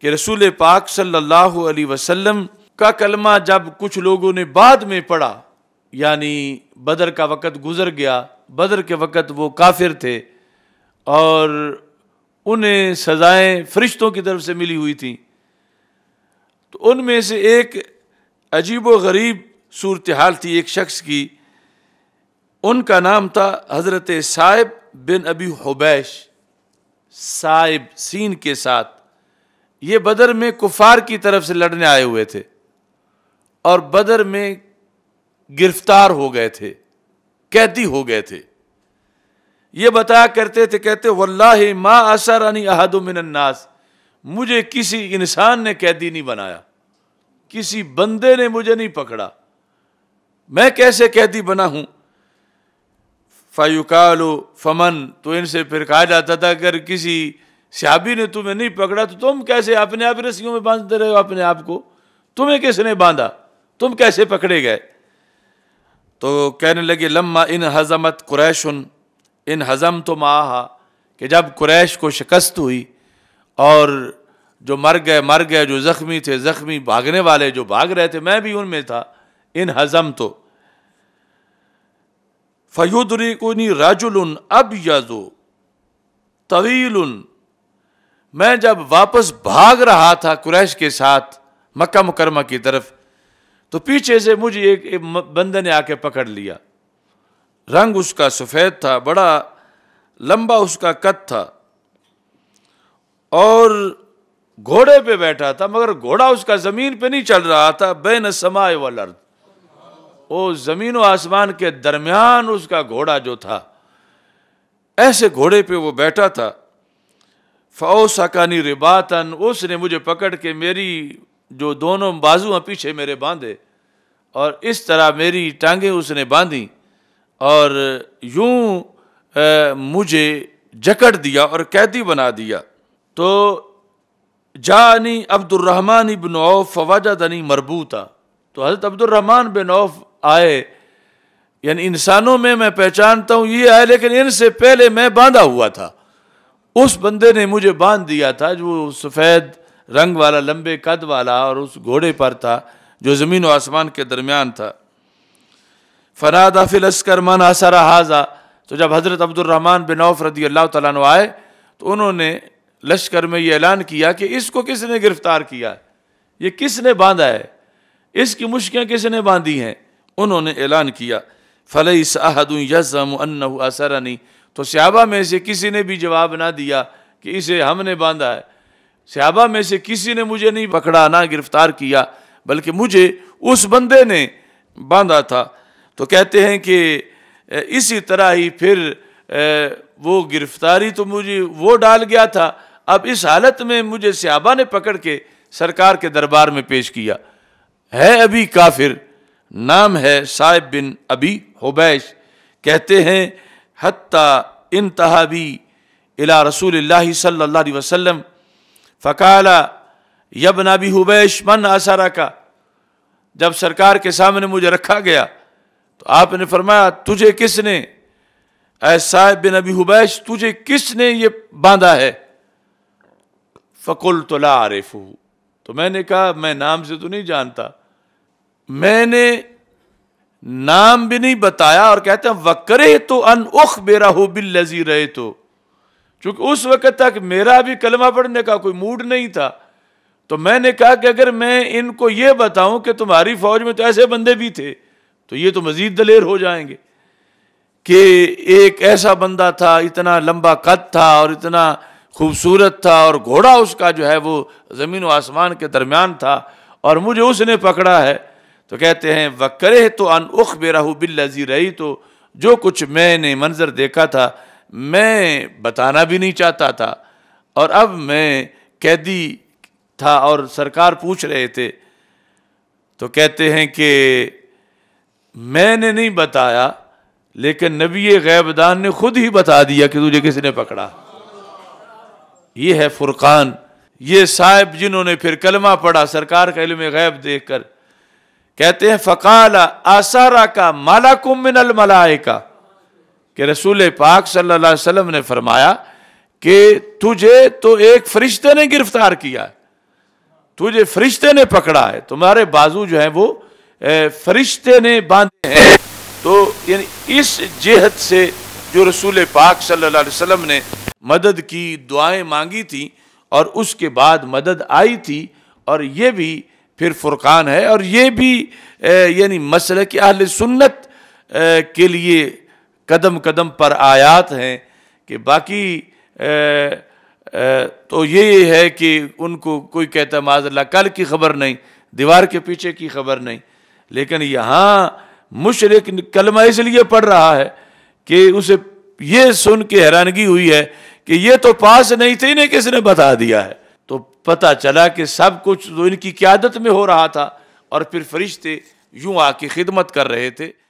कि रसूल पाक सल्लल्लाहु अलैहि वसल्लम का कलमा जब कुछ लोगों ने बाद में पढ़ा यानी बदर का वक़्त गुज़र गया बदर के वक़्त वो काफिर थे और उन्हें सज़ाएं फरिश्तों की तरफ से मिली हुई थी तो उनमें से एक अजीब व गरीब सूरत हाल थी एक शख्स की उनका नाम था हज़रत साहिब बिन अबी हुबैश साहिब सीन के साथ ये बदर में कुफार की तरफ से लड़ने आए हुए थे और बदर में गिरफ्तार हो गए थे कैदी हो गए थे ये बताया करते थे कहते वल्लाह मा असर अनी अहदुमिनन्नास मुझे किसी इंसान ने कैदी नहीं बनाया किसी बंदे ने मुझे नहीं पकड़ा मैं कैसे कैदी बना हूं फायुकालो फमन तो इनसे फिर कहा जाता था अगर किसी सियाबी ने तुम्हें नहीं पकड़ा तो तुम कैसे अपने आप रस्सियों में बांधते रहे हो अपने आप को तुम्हें किसने बांधा तुम कैसे पकड़े गए तो कहने लगे लम्मा इन हजमत कुरैश इन हजम तो माहा कि जब कुरैश को शिकस्त हुई और जो मर गए मर गए जो ज़ख्मी थे ज़ख्मी भागने वाले जो भाग रहे थे मैं भी उनमें था इन हजम तो फयुदरिकुनी राजुल अब जो तवील मैं जब वापस भाग रहा था कुरैश के साथ मक्का मुकरमा की तरफ तो पीछे से मुझे एक, एक बंदे ने आके पकड़ लिया रंग उसका सफ़ेद था बड़ा लंबा उसका कद था और घोड़े पे बैठा था मगर घोड़ा उसका ज़मीन पे नहीं चल रहा था बेन समाय वाल लर्द वो ज़मीन व आसमान के दरमियान उसका घोड़ा जो था ऐसे घोड़े पे वो बैठा था फ़ाओ रिबातन उसने मुझे पकड़ के मेरी जो दोनों बाजू हैं पीछे मेरे बांधे और इस तरह मेरी टांगें उसने बांधी और यूं मुझे जकड़ दिया और कैदी बना दिया तो जानी अब्दुलरहमान इबन औफ दनी मरबूता तो हज़रत अब्दुलरहमान बिन औफ आए यानी इंसानों में मैं पहचानता हूँ ये आए लेकिन इनसे पहले मैं बांधा हुआ था उस बंदे ने मुझे बांध दिया था जो सफ़ेद रंग वाला लंबे कद वाला और उस घोड़े पर था जो ज़मीन और आसमान के दरमियान था फनादा अस्कर मन आसरा हाजा तो जब हज़रत अब्दुलरहमान बिन औफ रदी अल्लाह तु आए तो उन्होंने लश्कर में ये ऐलान किया कि इसको किसने गिरफ्तार किया ये किसने बांधा है इसकी मुश्कें किसने बांधी हैं उन्होंने ऐलान किया फ़लई साहद यसम असरनी तो सहाबा में से किसी ने भी जवाब ना दिया कि इसे हमने बांधा है सहाबा में से किसी ने मुझे नहीं पकड़ा ना गिरफ्तार किया बल्कि मुझे उस बंदे ने बांधा था तो कहते हैं कि इसी तरह ही फिर वो गिरफ्तारी तो मुझे वो डाल गया था अब इस हालत में मुझे सहाबा ने पकड़ के सरकार के दरबार में पेश किया है अभी काफिर नाम है साहिब बिन अभी होबैश कहते हैं हत्ता इंतहाबी इला रसूल सल्ला वसलम फ़काला यब नबी हुबैश मन आसारा का जब सरकार के सामने मुझे रखा गया तो आपने फरमाया तुझे किसने ऐसा बिन अबी हुबैश तुझे किसने ये बांधा है फ़कुल तोला आरिफ तो मैंने कहा मैं नाम से तो नहीं जानता मैंने नाम भी नहीं बताया और कहते हैं वक्रे तो अन उख बेरा हो बिल लजी रहे तो चूंकि उस वक्त तक मेरा भी कलमा पढ़ने का कोई मूड नहीं था तो मैंने कहा कि अगर मैं इनको ये बताऊं कि तुम्हारी फौज में तो ऐसे बंदे भी थे तो ये तो मजीद दलेर हो जाएंगे कि एक ऐसा बंदा था इतना लंबा कद था और इतना खूबसूरत था और घोड़ा उसका जो है वो ज़मीन व आसमान के दरमियान था और मुझे उसने पकड़ा है तो कहते हैं करे तो अन उख बेराहू बिल्लजी रही तो जो कुछ मैंने मंजर देखा था मैं बताना भी नहीं चाहता था और अब मैं कैदी था और सरकार पूछ रहे थे तो कहते हैं कि मैंने नहीं बताया लेकिन नबी गैबदान ने खुद ही बता दिया कि तुझे किसी ने पकड़ा ये है फुरकान ये साहेब जिन्होंने फिर कलमा पढ़ा सरकार का इलम गैब देख कर कहते हैं फ़काल आसारा का मालाकुम मिनल मलाइका कि रसूल पाक सल्लल्लाहु अलैहि वसल्लम ने फरमाया कि तुझे तो एक फरिश्ते ने गिरफ्तार किया है तुझे फरिश्ते ने पकड़ा है तुम्हारे बाजू जो है वो फरिश्ते ने बांधे हैं तो इस जेहत से जो रसूल पाक सल्ला वसलम ने मदद की दुआएं मांगी थी और उसके बाद मदद आई थी और ये भी फिर फुरकान है और ये भी यानी मसल कि अहल सुन्नत के लिए कदम कदम पर आयात हैं कि बाकी ए, ए, तो ये है कि उनको कोई कहता माजल्ला कल की खबर नहीं दीवार के पीछे की खबर नहीं लेकिन यहाँ मुशरक कलमा इसलिए पढ़ रहा है कि उसे ये सुन के हैरानगी हुई है कि ये तो पास नहीं थे इन्हें किसने बता दिया है पता चला कि सब कुछ जो तो इनकी क्यादत में हो रहा था और फिर फरिश्ते यूं आके खिदमत कर रहे थे